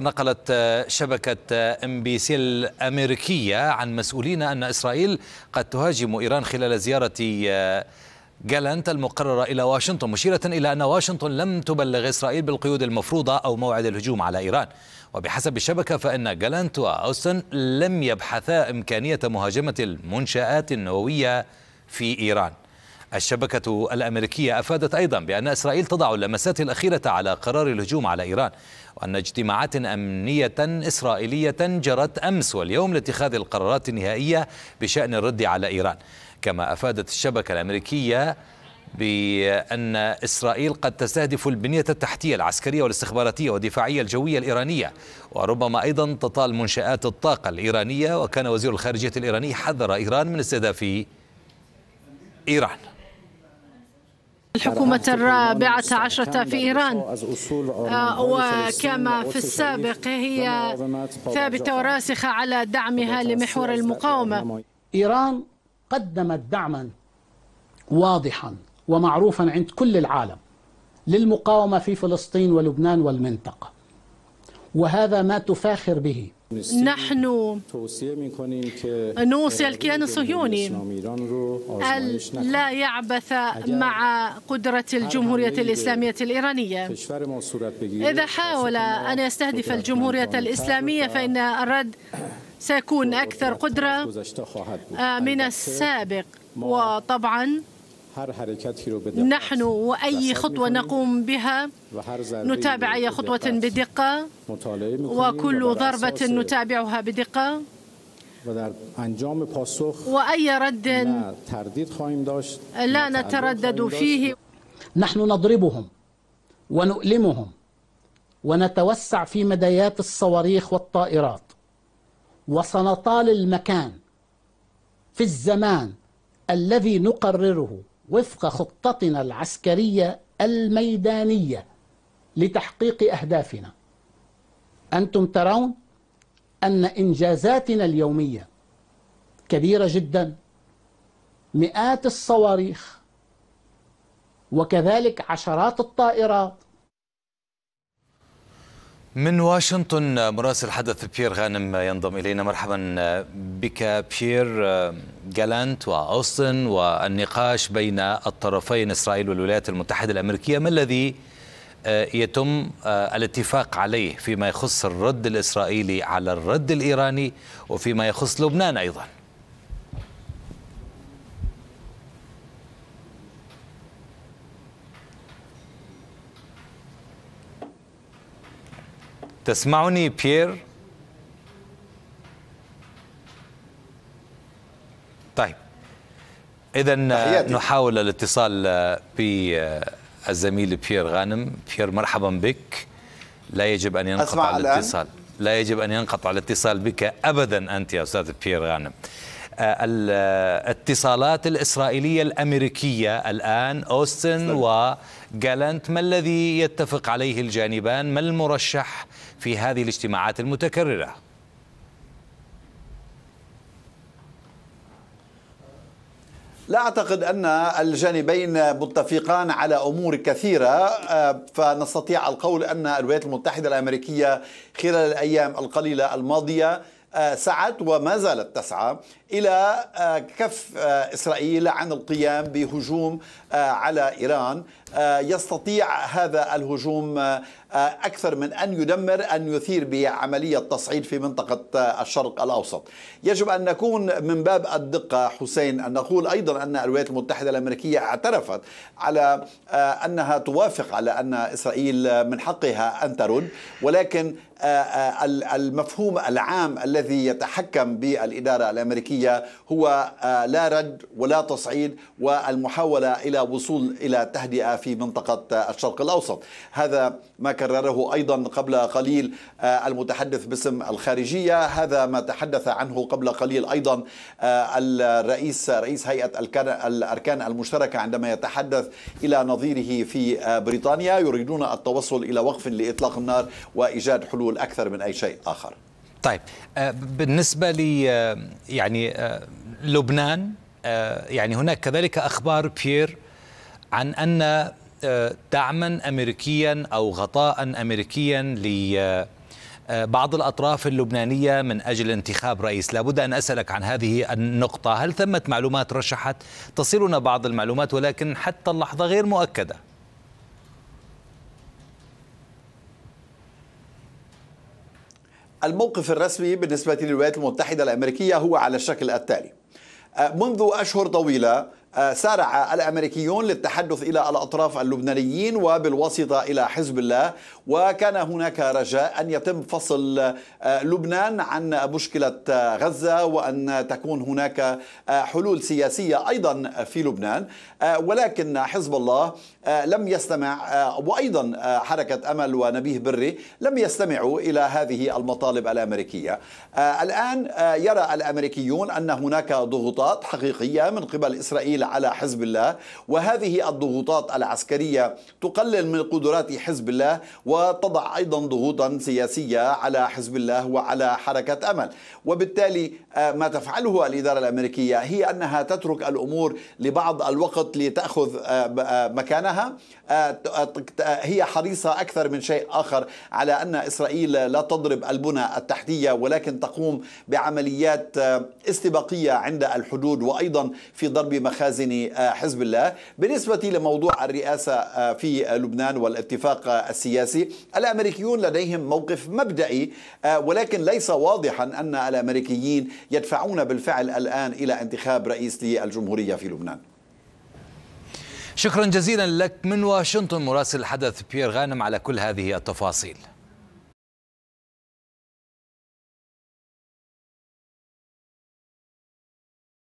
نقلت آه، شبكة ام بي سي الأمريكية عن مسؤولين أن إسرائيل قد تهاجم إيران خلال زيارة آه، جالانت المقررة إلى واشنطن مشيرة إلى أن واشنطن لم تبلغ إسرائيل بالقيود المفروضة أو موعد الهجوم على إيران وبحسب الشبكة فإن جالانت وأوستن لم يبحثا إمكانية مهاجمة المنشآت النووية في إيران الشبكة الأمريكية أفادت أيضا بأن إسرائيل تضع اللمسات الأخيرة على قرار الهجوم على إيران وأن اجتماعات أمنية إسرائيلية جرت أمس واليوم لاتخاذ القرارات النهائية بشأن الرد على إيران كما أفادت الشبكة الأمريكية بأن إسرائيل قد تستهدف البنية التحتية العسكرية والاستخباراتية والدفاعية الجوية الإيرانية وربما أيضا تطال منشآت الطاقة الإيرانية وكان وزير الخارجية الإيراني حذر إيران من استهداف إيران الحكومة الرابعة عشرة في إيران آه، وكما في السابق هي ثابتة وراسخة على دعمها لمحور المقاومة إيران قدمت دعما واضحا ومعروفا عند كل العالم للمقاومة في فلسطين ولبنان والمنطقة وهذا ما تفاخر به نحن نوصي الكيان الصهيوني لا يعبث مع قدرة الجمهورية الإسلامية الإيرانية إذا حاول أن يستهدف الجمهورية الإسلامية فإن الرد سيكون أكثر قدرة من السابق وطبعا نحن وأي خطوة نقوم بها نتابع أي خطوة بدقة وكل ضربة نتابعها بدقة وأي رد لا نتردد فيه نحن نضربهم ونؤلمهم ونتوسع في مديات الصواريخ والطائرات وسنطال المكان في الزمان الذي نقرره وفق خطتنا العسكرية الميدانية لتحقيق أهدافنا أنتم ترون أن إنجازاتنا اليومية كبيرة جدا مئات الصواريخ وكذلك عشرات الطائرات من واشنطن مراسل حدث بيير غانم ينضم إلينا مرحبا بك بيير جالانت وأوستن والنقاش بين الطرفين إسرائيل والولايات المتحدة الأمريكية ما الذي آه، يتم آه، الاتفاق عليه فيما يخص الرد الإسرائيلي على الرد الإيراني وفيما يخص لبنان أيضا تسمعني بيير؟ طيب اذا آه، نحاول الاتصال آه، بالزميل آه، بيير غانم بيير مرحبا بك لا يجب ان ينقطع الاتصال لا يجب ان ينقطع الاتصال بك ابدا انت يا استاذ بيير غانم الاتصالات الاسرائيليه الامريكيه الان اوستن وجالنت ما الذي يتفق عليه الجانبان ما المرشح في هذه الاجتماعات المتكرره لا أعتقد أن الجانبين متفقان على أمور كثيرة آه، فنستطيع القول أن الولايات المتحدة الأمريكية خلال الأيام القليلة الماضية سعت وما زالت تسعى إلى آه، كف آه، إسرائيل عن القيام بهجوم آه، على إيران يستطيع هذا الهجوم أكثر من أن يدمر أن يثير بعملية تصعيد في منطقة الشرق الأوسط يجب أن نكون من باب الدقة حسين أن نقول أيضا أن الولايات المتحدة الأمريكية اعترفت على أنها توافق على أن إسرائيل من حقها أن ترد ولكن آه، آه، المفهوم العام الذي يتحكم بالإدارة الأمريكية هو آه، لا رد ولا تصعيد والمحاولة إلى وصول إلى تهدئة في منطقة الشرق الأوسط هذا ما كرره أيضا قبل قليل المتحدث باسم الخارجية هذا ما تحدث عنه قبل قليل أيضا الرئيس رئيس هيئة الأركان المشتركة عندما يتحدث إلى نظيره في بريطانيا يريدون التوصل إلى وقف لإطلاق النار وإيجاد حلول الحلول أكثر من أي شيء آخر طيب آه، بالنسبة لي آه، يعني آه، لبنان يعني هناك كذلك أخبار بيير عن أن دعما أمريكيا أو غطاء أمريكيا ل بعض الأطراف اللبنانية من أجل انتخاب رئيس لابد أن أسألك عن هذه النقطة هل ثمة معلومات رشحت تصلنا بعض المعلومات ولكن حتى اللحظة غير مؤكدة الموقف الرسمي بالنسبة للولايات المتحدة الأمريكية هو على الشكل التالي آه، منذ أشهر طويلة آه، سارع الامريكيون للتحدث الى الاطراف اللبنانيين وبالواسطه الى حزب الله وكان هناك رجاء ان يتم فصل آه، لبنان عن مشكله آه، غزه وان تكون هناك حلول سياسيه ايضا في لبنان ولكن حزب الله لم يستمع وايضا حركه امل ونبيه بري لم يستمعوا الى هذه المطالب الامريكيه. الان يرى الامريكيون ان هناك ضغوطات حقيقيه من قبل اسرائيل على حزب الله وهذه الضغوطات العسكرية تقلل من قدرات حزب الله وتضع أيضا ضغوطا سياسية على حزب الله وعلى حركة أمل وبالتالي آه، ما تفعله الإدارة الأمريكية هي أنها تترك الأمور لبعض الوقت لتأخذ آه، آه، مكانها هي حريصة أكثر من شيء آخر على أن إسرائيل لا تضرب البنى التحتية ولكن تقوم بعمليات استباقية عند الحدود وأيضا في ضرب مخارج خازن آه، حزب الله بالنسبة لموضوع الرئاسة آه، في لبنان والاتفاق آه، السياسي الأمريكيون لديهم موقف مبدئي ولكن ليس واضحا أن الأمريكيين يدفعون بالفعل الآن إلى انتخاب رئيس للجمهورية في لبنان شكرا جزيلا لك من واشنطن مراسل الحدث بيير غانم على كل هذه التفاصيل